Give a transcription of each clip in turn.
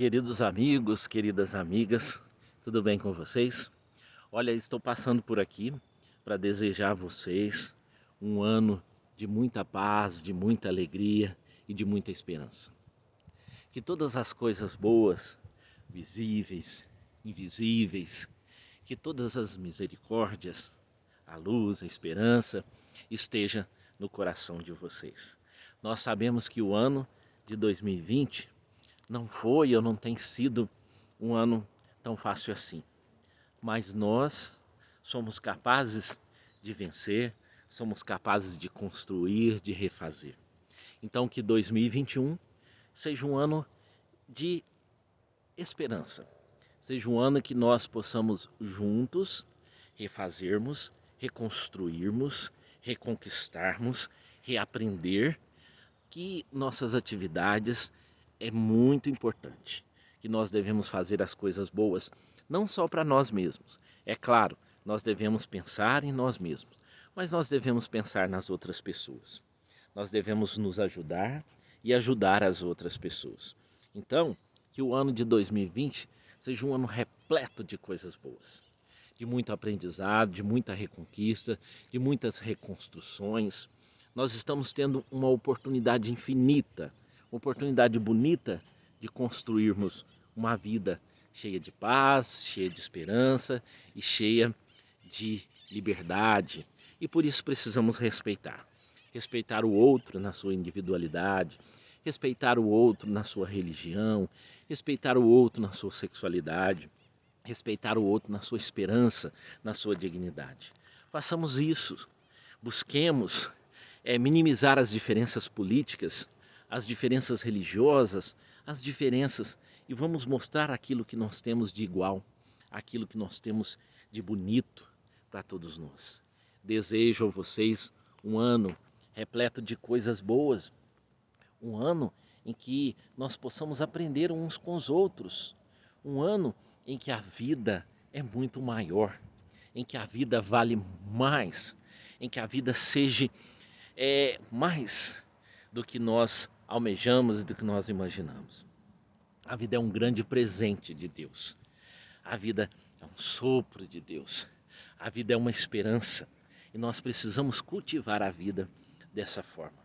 Queridos amigos, queridas amigas, tudo bem com vocês? Olha, estou passando por aqui para desejar a vocês um ano de muita paz, de muita alegria e de muita esperança. Que todas as coisas boas, visíveis, invisíveis, que todas as misericórdias, a luz, a esperança, esteja no coração de vocês. Nós sabemos que o ano de 2020 não foi ou não tem sido um ano tão fácil assim. Mas nós somos capazes de vencer, somos capazes de construir, de refazer. Então que 2021 seja um ano de esperança. Seja um ano que nós possamos juntos refazermos, reconstruirmos, reconquistarmos, reaprender, que nossas atividades é muito importante que nós devemos fazer as coisas boas não só para nós mesmos. É claro, nós devemos pensar em nós mesmos, mas nós devemos pensar nas outras pessoas. Nós devemos nos ajudar e ajudar as outras pessoas. Então, que o ano de 2020 seja um ano repleto de coisas boas, de muito aprendizado, de muita reconquista, de muitas reconstruções. Nós estamos tendo uma oportunidade infinita oportunidade bonita de construirmos uma vida cheia de paz, cheia de esperança e cheia de liberdade. E por isso precisamos respeitar. Respeitar o outro na sua individualidade, respeitar o outro na sua religião, respeitar o outro na sua sexualidade, respeitar o outro na sua esperança, na sua dignidade. Façamos isso. Busquemos é, minimizar as diferenças políticas as diferenças religiosas, as diferenças, e vamos mostrar aquilo que nós temos de igual, aquilo que nós temos de bonito para todos nós. Desejo a vocês um ano repleto de coisas boas, um ano em que nós possamos aprender uns com os outros, um ano em que a vida é muito maior, em que a vida vale mais, em que a vida seja é, mais do que nós almejamos e do que nós imaginamos. A vida é um grande presente de Deus. A vida é um sopro de Deus. A vida é uma esperança e nós precisamos cultivar a vida dessa forma,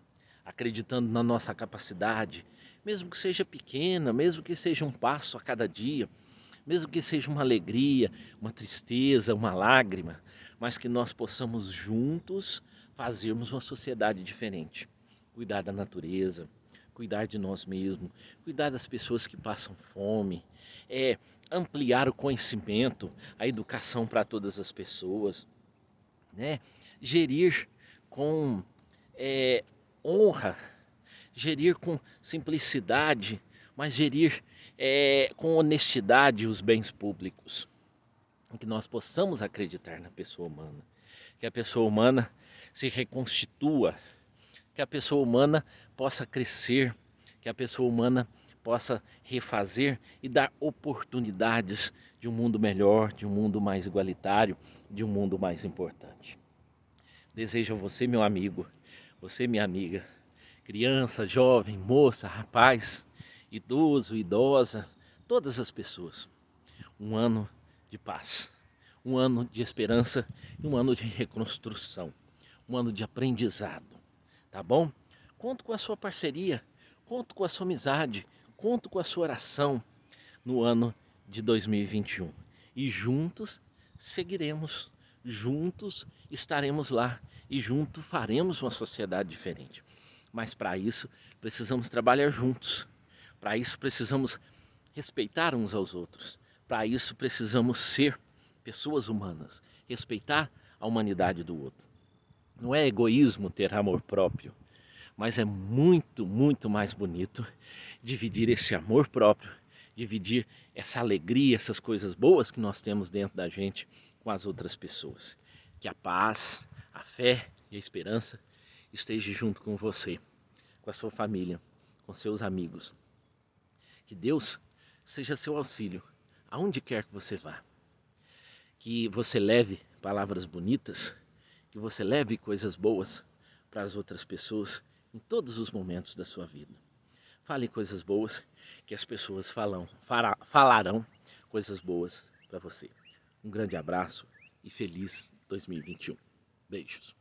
acreditando na nossa capacidade, mesmo que seja pequena, mesmo que seja um passo a cada dia, mesmo que seja uma alegria, uma tristeza, uma lágrima, mas que nós possamos juntos fazermos uma sociedade diferente, cuidar da natureza, cuidar de nós mesmos, cuidar das pessoas que passam fome, é ampliar o conhecimento, a educação para todas as pessoas, né? Gerir com é, honra, gerir com simplicidade, mas gerir é, com honestidade os bens públicos, que nós possamos acreditar na pessoa humana, que a pessoa humana se reconstitua que a pessoa humana possa crescer, que a pessoa humana possa refazer e dar oportunidades de um mundo melhor, de um mundo mais igualitário, de um mundo mais importante. Desejo a você, meu amigo, você, minha amiga, criança, jovem, moça, rapaz, idoso, idosa, todas as pessoas, um ano de paz, um ano de esperança e um ano de reconstrução, um ano de aprendizado tá bom? Conto com a sua parceria, conto com a sua amizade, conto com a sua oração no ano de 2021. E juntos seguiremos, juntos estaremos lá e juntos faremos uma sociedade diferente. Mas para isso precisamos trabalhar juntos, para isso precisamos respeitar uns aos outros, para isso precisamos ser pessoas humanas, respeitar a humanidade do outro. Não é egoísmo ter amor próprio, mas é muito, muito mais bonito dividir esse amor próprio, dividir essa alegria, essas coisas boas que nós temos dentro da gente com as outras pessoas. Que a paz, a fé e a esperança esteja junto com você, com a sua família, com seus amigos. Que Deus seja seu auxílio aonde quer que você vá. Que você leve palavras bonitas que você leve coisas boas para as outras pessoas em todos os momentos da sua vida. Fale coisas boas que as pessoas falam, fará, falarão coisas boas para você. Um grande abraço e feliz 2021. Beijos.